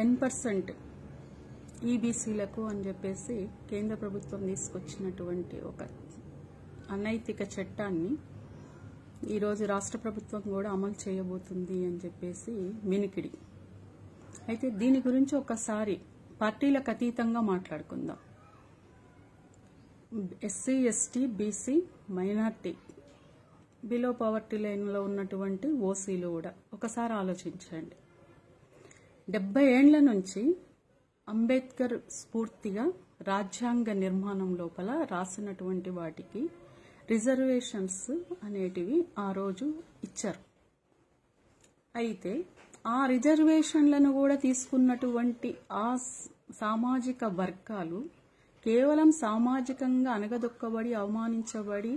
ten percent ఈబీసీలకు అని చెప్పేసి కేంద్ర ప్రభుత్వం తీసుకొచ్చినటువంటి ఒక అనైతిక చట్టాన్ని ఈరోజు రాష్ట్ర ప్రభుత్వం కూడా అమలు చేయబోతుంది అని చెప్పేసి మినికిడి అయితే దీని గురించి ఒకసారి పార్టీలకు అతీతంగా మాట్లాడుకుందాం SC ST BC minority below poverty లైన్లో ఉన్నటువంటి ఓసీలు కూడా ఒకసారి ఆలోచించండి డెబ్బై ఏండ్ల నుంచి అంబేద్కర్ స్ఫూర్తిగా రాజ్యాంగ నిర్మాణం లోపల రాసినటువంటి వాటికి రిజర్వేషన్స్ అనేటివి ఆ రోజు ఇచ్చారు అయితే ఆ రిజర్వేషన్లను కూడా తీసుకున్నటువంటి ఆ సామాజిక వర్గాలు కేవలం సామాజికంగా అనగదొక్కబడి అవమానించబడి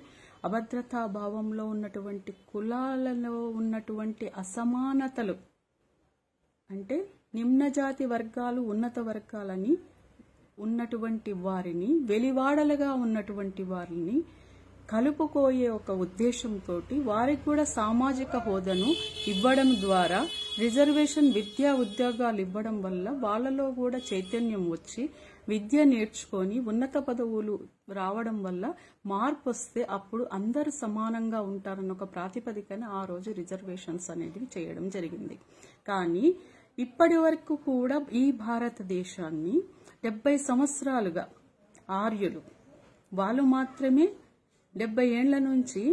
అభద్రతా భావంలో ఉన్నటువంటి కులాలలో ఉన్నటువంటి అసమానతలు అంటే నిమ్నజాతి వర్గాలు ఉన్నత వర్గాలని ఉన్నటువంటి వారిని వెలివాడలుగా ఉన్నటువంటి వారిని కలుపుకోయే ఒక ఉద్దేశంతో వారికి కూడా సామాజిక హోదాను ఇవ్వడం ద్వారా రిజర్వేషన్ విద్యా ఉద్యోగాలు ఇవ్వడం వల్ల వాళ్ళలో కూడా చైతన్యం వచ్చి విద్య నేర్చుకొని ఉన్నత పదవులు రావడం వల్ల మార్పు వస్తే అప్పుడు అందరు సమానంగా ఉంటారన్న ఒక ప్రాతిపదికన ఆ రోజు రిజర్వేషన్స్ అనేది చేయడం జరిగింది కానీ ఇప్పటి వరకు కూడా ఈ భారతదేశాన్ని డెబ్బై సంవత్సరాలుగా ఆర్యులు వాళ్ళు మాత్రమే డెబ్బై ఏండ్ల నుంచి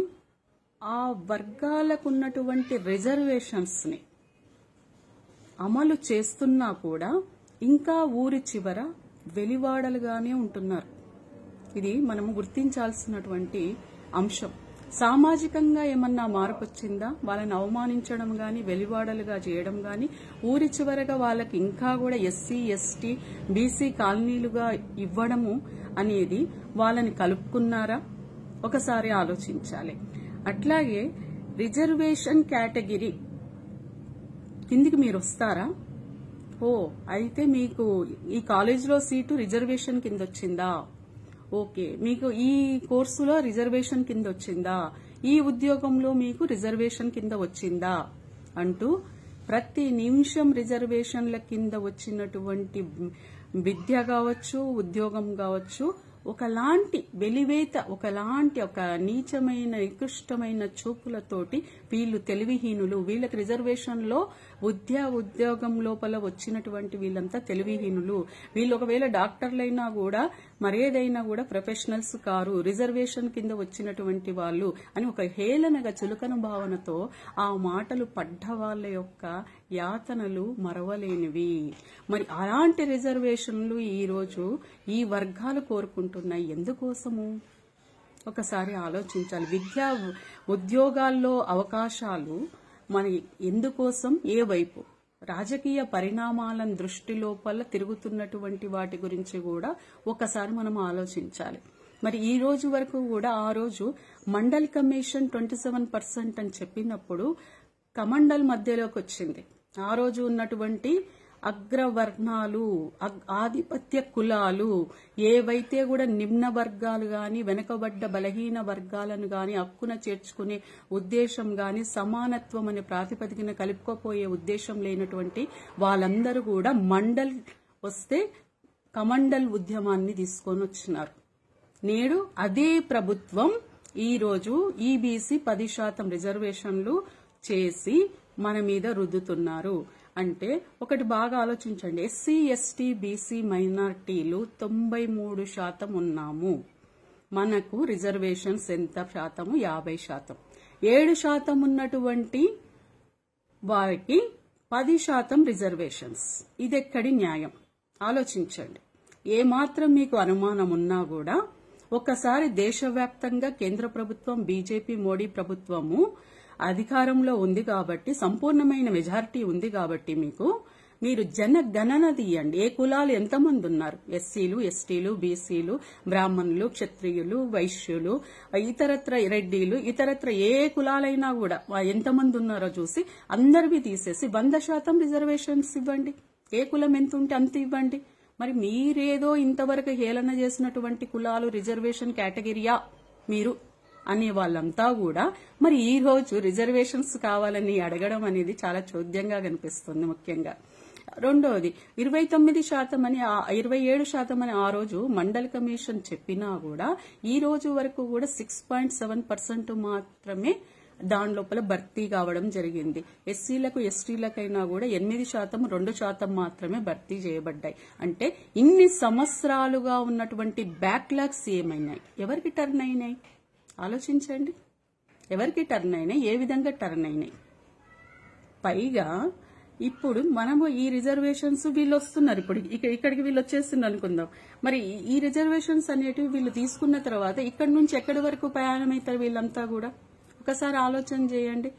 ఆ వర్గాలకు ఉన్నటువంటి రిజర్వేషన్స్ని అమలు చేస్తున్నా కూడా ఇంకా ఊరి చివర వెలివాడలుగానే ఉంటున్నారు ఇది మనము గుర్తించాల్సినటువంటి అంశం సామాజికంగా ఏమన్నా మార్పు వచ్చిందా వాళ్ళని అవమానించడం కానీ వెలివాడలుగా చేయడం కానీ ఊరి చివరగా వాళ్ళకి ఇంకా కూడా ఎస్సీ ఎస్టీ బీసీ కాలనీలుగా ఇవ్వడము అనేది వాళ్ళని కలుపుకున్నారా ఒకసారి ఆలోచించాలి అట్లాగే రిజర్వేషన్ కేటగిరీ కిందికి మీరు వస్తారా ఓ అయితే మీకు ఈ కాలేజీలో సీటు రిజర్వేషన్ కింద వచ్చిందా ఓకే మీకు ఈ కోర్సులో రిజర్వేషన్ కింద వచ్చిందా ఈ ఉద్యోగంలో మీకు రిజర్వేషన్ కింద వచ్చిందా అంటూ ప్రతి నిమిషం రిజర్వేషన్ల కింద వచ్చినటువంటి విద్య కావచ్చు ఉద్యోగం కావచ్చు ఒకలాంటి వెలివేత ఒకలాంటి ఒక నీచమైన నికృష్టమైన చూపులతోటి వీళ్ళు తెలివిహీనులు వీళ్ళకి రిజర్వేషన్లో ఉద్యా ఉద్యోగం లోపల వచ్చినటువంటి వీళ్ళంతా తెలివిహీనులు వీళ్ళు ఒకవేళ డాక్టర్లైనా కూడా మరేదైనా కూడా ప్రొఫెషనల్స్ కారు రిజర్వేషన్ కింద వచ్చినటువంటి వాళ్ళు అని ఒక హేళనగా చులకన భావనతో ఆ మాటలు పడ్డ వాళ్ళ యొక్క యాతనలు మరవలేనివి మరి అలాంటి రిజర్వేషన్లు ఈరోజు ఈ వర్గాలు కోరుకుంటున్నాయి ఎందుకోసము ఒకసారి ఆలోచించాలి విద్యా ఉద్యోగాల్లో అవకాశాలు మన ఎందుకోసం ఏ వైపు రాజకీయ పరిణామాలను దృష్టి లోపల తిరుగుతున్నటువంటి వాటి గురించి కూడా ఒకసారి మనం ఆలోచించాలి మరి ఈ రోజు వరకు కూడా ఆ రోజు Mandal commission twenty seven percent అని చెప్పినప్పుడు కమండల్ మధ్యలోకి వచ్చింది ఆ రోజు ఉన్నటువంటి అగ్రవర్ణాలు ఆధిపత్య కులాలు ఏవైతే కూడా నిమ్న వర్గాలు గాని వెనుకబడ్డ బలహీన వర్గాలను గాని హక్కున చేర్చుకునే ఉద్దేశం గాని సమానత్వం అనే ప్రాతిపదికన కలుపుకోపోయే ఉద్దేశం లేనటువంటి వాళ్ళందరూ కూడా మండల్ వస్తే కమండల్ ఉద్యమాన్ని తీసుకొని వచ్చినారు నేడు అదే ప్రభుత్వం ఈరోజు ఈబీసీ e పది శాతం రిజర్వేషన్లు చేసి మన మీద రుద్దుతున్నారు అంటే ఒకటి బాగా ఆలోచించండి ఎస్సీ ఎస్టీ బీసీ మైనార్టీలు తొంభై మూడు శాతం ఉన్నాము మనకు రిజర్వేషన్స్ ఎంత శాతము యాభై శాతం ఏడు శాతం ఉన్నటువంటి వారికి పది శాతం రిజర్వేషన్స్ ఇదెక్కడి న్యాయం ఆలోచించండి ఏమాత్రం మీకు అనుమానం ఉన్నా కూడా ఒకసారి దేశవ్యాప్తంగా కేంద్ర ప్రభుత్వం బీజేపీ మోడీ ప్రభుత్వము అధికారంలో ఉంది కాబట్టి సంపూర్ణమైన మెజారిటీ ఉంది కాబట్టి మీకు మీరు జన గణన తీయండి ఏ కులాలు ఎంతమంది ఉన్నారు ఎస్సీలు ఎస్టీలు బీసీలు బ్రాహ్మణులు క్షత్రియులు వైశ్యులు ఇతరత్ర రెడ్డిలు ఇతరత్ర ఏ కులాలైనా కూడా ఎంతమంది ఉన్నారో చూసి అందరివి తీసేసి వంద శాతం రిజర్వేషన్స్ ఇవ్వండి ఏ కులం ఎంత ఉంటే అంత ఇవ్వండి మరి మీరేదో ఇంతవరకు హేళన చేసినటువంటి కులాలు రిజర్వేషన్ కేటగిరియా మీరు అనే వాళ్ళంతా కూడా మరి ఈ రోజు రిజర్వేషన్స్ కావాలని అడగడం అనేది చాలా చోద్యంగా కనిపిస్తుంది ముఖ్యంగా రెండవది ఇరవై తొమ్మిది శాతం అని ఇరవై ఏడు శాతం అని ఆ రోజు మండల్ కమిషన్ చెప్పినా కూడా ఈ రోజు వరకు కూడా సిక్స్ పాయింట్ సెవెన్ పర్సెంట్ మాత్రమే దాని లోపల భర్తీ కావడం జరిగింది ఎస్సీలకు ఎస్టీలకైనా కూడా ఎనిమిది శాతం రెండు శాతం మాత్రమే భర్తీ చేయబడ్డాయి అంటే ఇన్ని సంవత్సరాలుగా ఉన్నటువంటి బ్యాక్లాగ్స్ ఏమైనాయి ఎవరికి టర్న్ అయినాయి ఆలోచించండి ఎవరికి టర్న్ అయినాయి ఏ విధంగా టర్న్ అయినాయి పైగా ఇప్పుడు మనము ఈ రిజర్వేషన్స్ వీళ్ళు వస్తున్నారు ఇప్పుడు ఇక్కడికి వీళ్ళు వచ్చేస్తున్నారు అనుకుందాం మరి ఈ రిజర్వేషన్స్ అనేటివి వీళ్ళు తీసుకున్న తర్వాత ఇక్కడి నుంచి ఎక్కడి వరకు ప్రయాణం అవుతారు వీళ్ళంతా కూడా ఒకసారి ఆలోచన చేయండి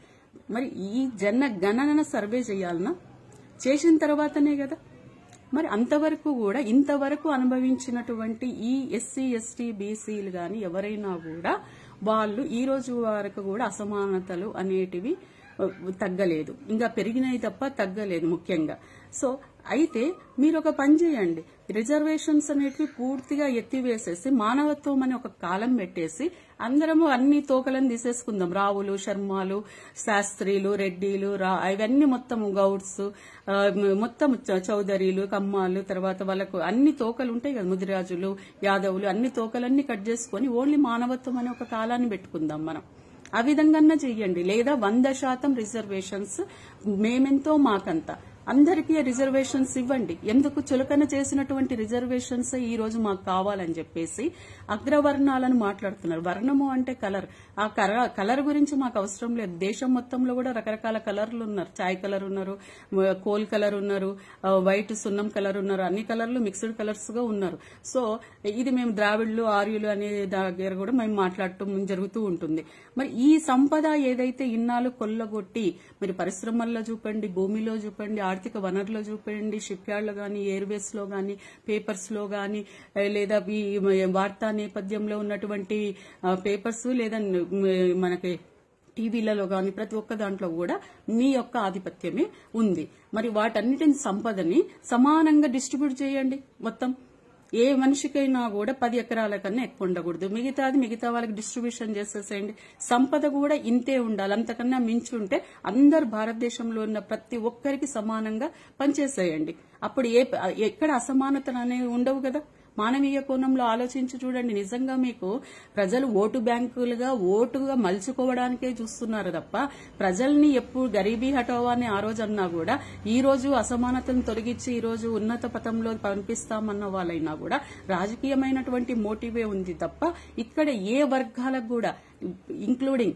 మరి ఈ జన గణన సర్వే చేయాలన్నా చేసిన తర్వాతనే కదా మరి అంతవరకు కూడా ఇంతవరకు అనుభవించినటువంటి ఈ ఎస్సీ ఎస్టీ బీసీలు గాని ఎవరైనా కూడా వాళ్ళు ఈ రోజు వరకు కూడా అసమానతలు అనేటివి తగ్గలేదు ఇంకా పెరిగినాయి తప్ప తగ్గలేదు ముఖ్యంగా సో అయితే మీరు ఒక పని చేయండి రిజర్వేషన్స్ అనేటివి పూర్తిగా ఎత్తివేసేసి మానవత్వం అని ఒక కాలం పెట్టేసి అందరము అన్ని తోకలను తీసేసుకుందాం రావులు శర్మలు శాస్త్రీలు రెడ్డిలు ఇవన్నీ మొత్తం గౌడ్స్ మొత్తం చౌదరీలు కమ్మాలు తర్వాత వాళ్ళకు అన్ని తోకలు ఉంటాయి కదా ముదిరాజులు యాదవులు అన్ని తోకలన్నీ కట్ చేసుకుని ఓన్లీ మానవత్వం అనే ఒక కాలాన్ని పెట్టుకుందాం మనం ఆ విధంగా చెయ్యండి లేదా వంద శాతం రిజర్వేషన్స్ మేమెంతో మాకంతా అందరికీ రిజర్వేషన్స్ ఇవ్వండి ఎందుకు చులకన చేసినటువంటి రిజర్వేషన్స్ ఈ రోజు మాకు కావాలని చెప్పేసి అగ్రవర్ణాలను మాట్లాడుతున్నారు వర్ణము అంటే కలర్ ఆ కలర్ గురించి మాకు అవసరం లేదు దేశం మొత్తంలో కూడా రకరకాల కలర్లు ఉన్నారు ఛాయ్ కలర్ ఉన్నారు కోల్ కలర్ ఉన్నారు వైట్ సున్నం కలర్ ఉన్నారు అన్ని కలర్లు మిక్స్డ్ కలర్స్ గా ఉన్నారు సో ఇది మేము ద్రావిడ్లు ఆర్యులు అనే దగ్గర కూడా మేము మాట్లాడటం జరుగుతూ ఉంటుంది మరి ఈ సంపద ఏదైతే ఇన్నాళ్ళు కొల్లగొట్టి మరి పరిశ్రమల్లో చూపండి భూమిలో చూపండి ఆర్థిక వనరులు చూపేయండి షిప్ యార్డ్లో కానీ ఎయిర్వేస్లో కానీ పేపర్స్లో కానీ లేదా ఈ వార్తా నేపథ్యంలో ఉన్నటువంటి పేపర్స్ లేదా మనకి టీవీలలో కానీ ప్రతి ఒక్క దాంట్లో కూడా మీ యొక్క ఆధిపత్యమే ఉంది మరి వాటన్నిటిని సంపదని సమానంగా డిస్ట్రిబ్యూట్ చేయండి మొత్తం ఏ మనిషికైనా కూడా పది ఎకరాల కన్నా ఎక్కువ ఉండకూడదు మిగతాది మిగతా వాళ్ళకి డిస్ట్రిబ్యూషన్ చేసేసేయండి సంపద కూడా ఇంతే ఉండాలి అంతకన్నా మించి ఉంటే అందరు భారతదేశంలో ఉన్న ప్రతి ఒక్కరికి సమానంగా పనిచేసేయండి అప్పుడు ఏ ఎక్కడ అసమానతలు అనేవి ఉండవు కదా మానవీయ కోణంలో ఆలోచించి చూడండి నిజంగా మీకు ప్రజలు ఓటు బ్యాంకులుగా ఓటుగా మలుచుకోవడానికే చూస్తున్నారు తప్ప ప్రజల్ని ఎప్పుడు గరీబీ హటోవా అని ఆ రోజు అన్నా కూడా ఈ రోజు అసమానతను తొలగించి ఈ రోజు ఉన్నత పథంలో పంపిస్తామన్న వాళ్ళైనా కూడా రాజకీయమైనటువంటి మోటివే ఉంది తప్ప ఇక్కడ ఏ వర్గాలకు కూడా ఇంక్లూడింగ్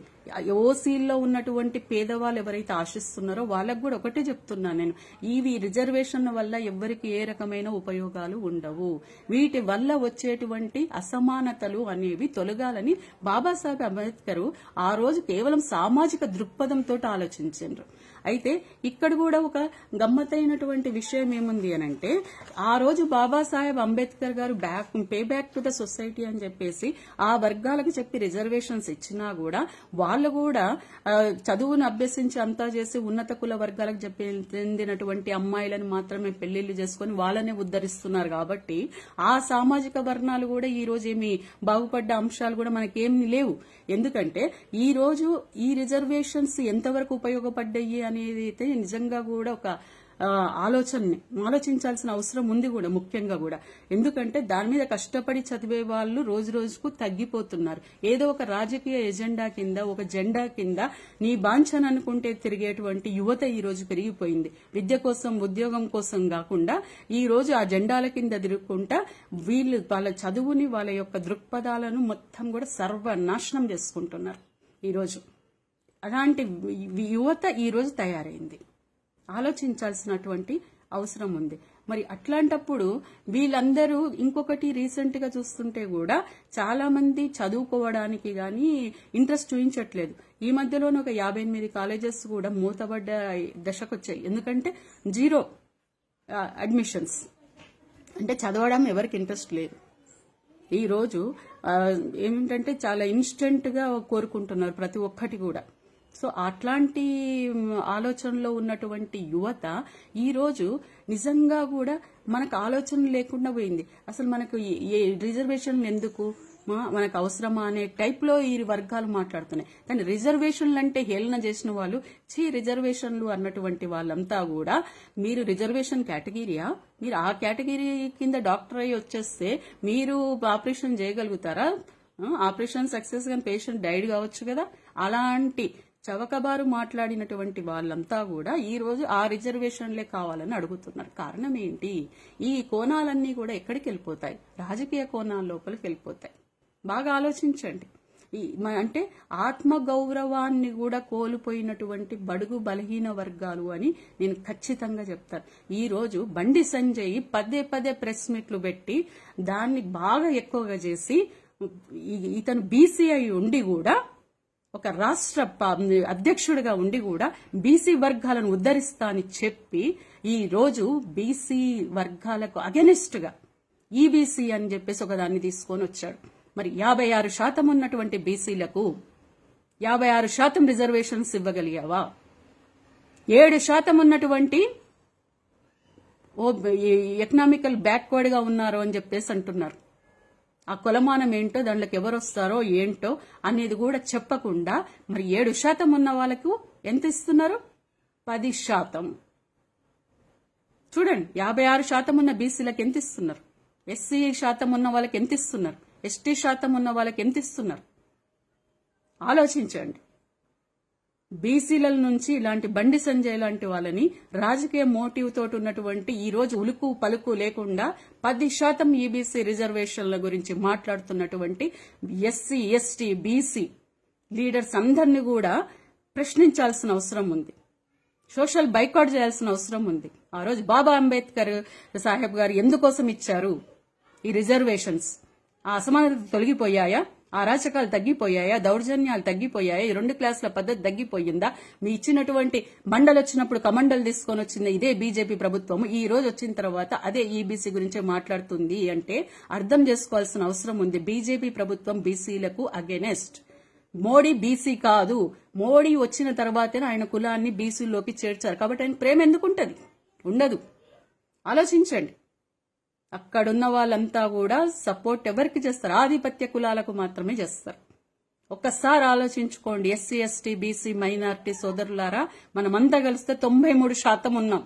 ఓసీల్లో ఉన్నటువంటి పేదవాళ్ళు ఎవరైతే ఆశిస్తున్నారో వాళ్ళకు కూడా ఒకటే చెప్తున్నాను నేను ఇవి రిజర్వేషన్ వల్ల ఎవ్వరికి ఏ రకమైన ఉపయోగాలు ఉండవు వీటి వల్ల వచ్చేటువంటి అసమానతలు అనేవి తొలగాలని బాబాసాహెబ్ అంబేద్కర్ ఆ రోజు కేవలం సామాజిక దృక్పథంతో ఆలోచించారు అయితే ఇక్కడ కూడా ఒక గమ్మతైనటువంటి విషయం ఏముంది అని అంటే ఆ రోజు బాబాసాహెబ్ అంబేద్కర్ గారు back pay back to the society అని చెప్పేసి ఆ వర్గాలకు చెప్పి రిజర్వేషన్స్ ఇచ్చినా కూడా వాళ్ళు కూడా చదువును అభ్యసించి అంతా చేసి ఉన్నత కుల వర్గాలకు చెప్పి చెందినటువంటి అమ్మాయిలను మాత్రమే పెళ్లిళ్లు చేసుకుని వాళ్ళనే ఉద్దరిస్తున్నారు కాబట్టి ఆ సామాజిక వర్ణాలు కూడా ఈ రోజు ఏమి బాగుపడ్డ అంశాలు కూడా మనకేమి లేవు ఎందుకంటే ఈ రోజు ఈ రిజర్వేషన్స్ ఎంతవరకు ఉపయోగపడ్డాయి అని అనేది అయితే నిజంగా కూడా ఒక ఆలోచనని ఆలోచించాల్సిన అవసరం ఉంది కూడా ముఖ్యంగా కూడా ఎందుకంటే దాని మీద కష్టపడి చదివే వాళ్ళు రోజు రోజుకు తగ్గిపోతున్నారు ఏదో ఒక రాజకీయ ఎజెండా కింద ఒక జెండా కింద నీ బాంఛన్ అనుకుంటే తిరిగేటువంటి యువత ఈ రోజు పెరిగిపోయింది విద్య కోసం ఉద్యోగం కోసం కాకుండా ఈ రోజు ఆ జెండాల కింద తిరుగుకుంటా వీళ్ళు వాళ్ళ చదువుని వాళ్ళ యొక్క దృక్పథాలను మొత్తం కూడా సర్వనాశనం చేసుకుంటున్నారు ఈ రోజు అలాంటి యువత ఈరోజు తయారైంది ఆలోచించాల్సినటువంటి అవసరం ఉంది మరి అట్లాంటప్పుడు వీళ్ళందరూ ఇంకొకటి రీసెంట్గా చూస్తుంటే కూడా చాలా మంది చదువుకోవడానికి కానీ ఇంట్రెస్ట్ చూపించట్లేదు ఈ మధ్యలోనే ఒక యాభై ఎనిమిది కాలేజెస్ కూడా మూతబడ్డ దశకొచ్చాయి ఎందుకంటే జీరో అడ్మిషన్స్ అంటే చదవడం ఎవరికి ఇంట్రెస్ట్ లేదు ఈరోజు ఏమిటంటే చాలా ఇన్స్టెంట్గా కోరుకుంటున్నారు ప్రతి ఒక్కటి కూడా సో అట్లాంటి ఆలోచనలో ఉన్నటువంటి యువత ఈరోజు నిజంగా కూడా మనకు ఆలోచన లేకుండా పోయింది అసలు మనకు ఏ రిజర్వేషన్లు ఎందుకు మనకు అవసరమా అనే టైప్ లో ఈ వర్గాలు మాట్లాడుతున్నాయి కానీ రిజర్వేషన్లు అంటే హేళన చేసిన వాళ్ళు చీ రిజర్వేషన్లు అన్నటువంటి వాళ్ళంతా కూడా మీరు రిజర్వేషన్ కేటగిరీయా మీరు ఆ కేటగిరీ కింద డాక్టర్ అయ్యి వచ్చేస్తే మీరు ఆపరేషన్ చేయగలుగుతారా ఆపరేషన్ సక్సెస్ గా పేషెంట్ డైడ్ కావచ్చు కదా అలాంటి చవకబారు మాట్లాడినటువంటి వాళ్ళంతా కూడా ఈ రోజు ఆ రిజర్వేషన్లే కావాలని అడుగుతున్నారు కారణం ఏంటి ఈ కోణాలన్నీ కూడా ఎక్కడికి వెళ్ళిపోతాయి రాజకీయ కోణాల లోపలికి వెళ్ళిపోతాయి బాగా ఆలోచించండి అంటే ఆత్మ గౌరవాన్ని కూడా కోల్పోయినటువంటి బడుగు బలహీన వర్గాలు అని నేను ఖచ్చితంగా చెప్తాను ఈ రోజు బండి సంజయ్ పదే పదే ప్రెస్ మీట్లు పెట్టి దాన్ని బాగా ఎక్కువగా చేసి ఇతను బీసీఐ ఉండి కూడా ఒక రాష్ట్ర అధ్యక్షుడిగా ఉండి కూడా బీసీ వర్గాలను ఉద్దరిస్తా అని చెప్పి ఈ రోజు బీసీ వర్గాలకు అగెనిస్ట్ గా ఈబీసీ అని చెప్పేసి ఒక దాన్ని తీసుకొని వచ్చాడు మరి యాభై ఆరు శాతం ఉన్నటువంటి బీసీలకు యాభై ఆరు శాతం రిజర్వేషన్స్ ఇవ్వగలిగావా ఏడు శాతం ఉన్నటువంటి ఓ ఎకనామికల్ బ్యాక్వర్డ్ గా ఉన్నారు అని చెప్పేసి అంటున్నారు ఆ కులమానం ఏంటో దాంట్లోకి వస్తారో ఏంటో అనేది కూడా చెప్పకుండా మరి ఏడు శాతం ఉన్న వాళ్ళకు ఎంత ఇస్తున్నారు పది శాతం చూడండి యాభై ఆరు శాతం ఉన్న బీసీలకు ఎంత ఇస్తున్నారు ఎస్సీ శాతం ఉన్న వాళ్ళకి ఎంత ఇస్తున్నారు ఎస్టీ శాతం ఉన్న వాళ్ళకి ఎంత ఇస్తున్నారు ఆలోచించండి బీసీల నుంచి ఇలాంటి బండి సంజయ్ లాంటి వాళ్ళని రాజకీయ మోటివ్ తోటి ఉన్నటువంటి ఈ రోజు ఉలుకు పలుకు లేకుండా పది శాతం ఈబీసీ e రిజర్వేషన్ల గురించి మాట్లాడుతున్నటువంటి ఎస్సీ ఎస్టీ బీసీ లీడర్స్ అందరినీ కూడా ప్రశ్నించాల్సిన అవసరం ఉంది సోషల్ బైకాట్ చేయాల్సిన అవసరం ఉంది ఆ రోజు బాబా అంబేద్కర్ సాహెబ్ గారు ఎందుకోసం ఇచ్చారు ఈ రిజర్వేషన్స్ ఆ అసమానత తొలగిపోయాయా అరాచకాలు తగ్గిపోయాయా దౌర్జన్యాలు తగ్గిపోయాయా ఈ రెండు క్లాసుల పద్ధతి తగ్గిపోయిందా మీ ఇచ్చినటువంటి మండలు వచ్చినప్పుడు కమండలు తీసుకొని వచ్చింది ఇదే బీజేపీ ప్రభుత్వం ఈ రోజు వచ్చిన తర్వాత అదే ఈబీసీ e గురించే మాట్లాడుతుంది అంటే అర్థం చేసుకోవాల్సిన అవసరం ఉంది బీజేపీ ప్రభుత్వం బీసీలకు అగెనెస్ట్ మోడీ బీసీ కాదు మోడీ వచ్చిన తర్వాతనే ఆయన కులాన్ని బీసీలోకి చేర్చారు కాబట్టి ఆయన ప్రేమ ఎందుకుంటది ఉండదు ఆలోచించండి అక్కడున్న వాళ్ళంతా కూడా సపోర్ట్ ఎవరికి చేస్తారు ఆధిపత్య కులాలకు మాత్రమే చేస్తారు ఒక్కసారి ఆలోచించుకోండి ఎస్సీ ఎస్టీ బీసీ మైనార్టీ సోదరులారా మనమంతా కలిస్తే తొంభై మూడు శాతం ఉన్నాం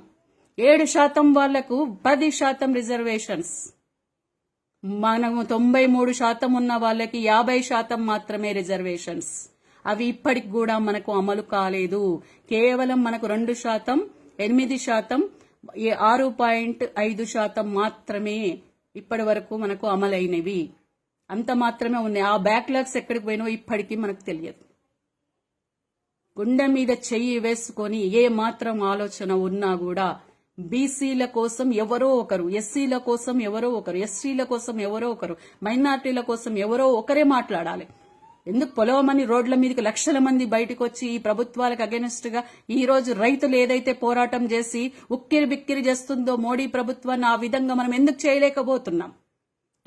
ఏడు శాతం వాళ్లకు పది శాతం రిజర్వేషన్స్ మనము తొంభై మూడు శాతం ఉన్న వాళ్ళకి యాభై శాతం మాత్రమే రిజర్వేషన్స్ అవి ఇప్పటికి కూడా మనకు అమలు కాలేదు కేవలం మనకు రెండు శాతం ఎనిమిది శాతం ఆరు పాయింట్ ఐదు శాతం మాత్రమే ఇప్పటి వరకు మనకు అమలైనవి అంత మాత్రమే ఉన్నాయి ఆ బ్యాక్లాగ్స్ ఎక్కడికి పోయినో ఇప్పటికీ మనకు తెలియదు గుండె మీద చెయ్యి వేసుకొని ఏ మాత్రం ఆలోచన ఉన్నా కూడా బీసీల కోసం ఎవరో ఒకరు ఎస్సీల కోసం ఎవరో ఒకరు ఎస్సీల కోసం ఎవరో ఒకరు మైనార్టీల కోసం ఎవరో ఒకరే మాట్లాడాలి ఎందుకు పొలవమని రోడ్ల మీదకి లక్షల మంది బయటకు వచ్చి ఈ ప్రభుత్వాలకు అగెనిస్ట్ గా ఈ రోజు రైతులు ఏదైతే పోరాటం చేసి ఉక్కిరి బిక్కిరి చేస్తుందో మోడీ ప్రభుత్వాన్ని ఆ విధంగా మనం ఎందుకు చేయలేకపోతున్నాం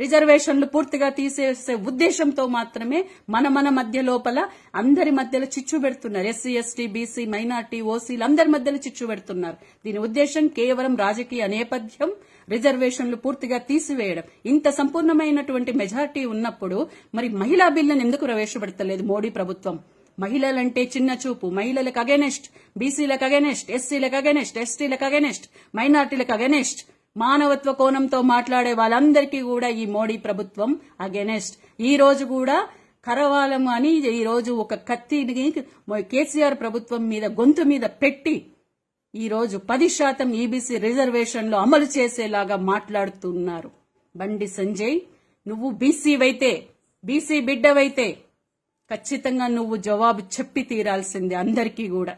రిజర్వేషన్లు పూర్తిగా తీసేసే ఉద్దేశంతో మాత్రమే మన మన మధ్య లోపల అందరి మధ్యలో చిచ్చు పెడుతున్నారు ఎస్సీ ఎస్టీ బీసీ మైనార్టీ ఓసీలు అందరి మధ్యలో చిచ్చు పెడుతున్నారు దీని ఉద్దేశం కేవలం రాజకీయ నేపథ్యం రిజర్వేషన్లు పూర్తిగా తీసివేయడం ఇంత సంపూర్ణమైనటువంటి మెజార్టీ ఉన్నప్పుడు మరి మహిళా బిల్లును ఎందుకు ప్రవేశపెడతలేదు మోడీ ప్రభుత్వం మహిళలంటే చిన్న చూపు మహిళలకు అగెనెస్ట్ బీసీలకు అగెనెస్ట్ ఎస్సీలకు అగెనెస్ట్ ఎస్టీలకు అగెనెస్ట్ మైనార్టీలకు అగెనెస్ట్ మానవత్వ కోణంతో మాట్లాడే వాళ్ళందరికీ కూడా ఈ మోడీ ప్రభుత్వం అగెనెస్ట్ ఈ రోజు కూడా కరవాలం అని ఈ రోజు ఒక కత్తిని కేసీఆర్ ప్రభుత్వం మీద గొంతు మీద పెట్టి ఈ రోజు పది శాతం ఈబీసీ e రిజర్వేషన్లు అమలు చేసేలాగా మాట్లాడుతున్నారు బండి సంజయ్ నువ్వు బీసీవైతే బీసీ బిడ్డవైతే ఖచ్చితంగా నువ్వు జవాబు చెప్పి తీరాల్సిందే అందరికీ కూడా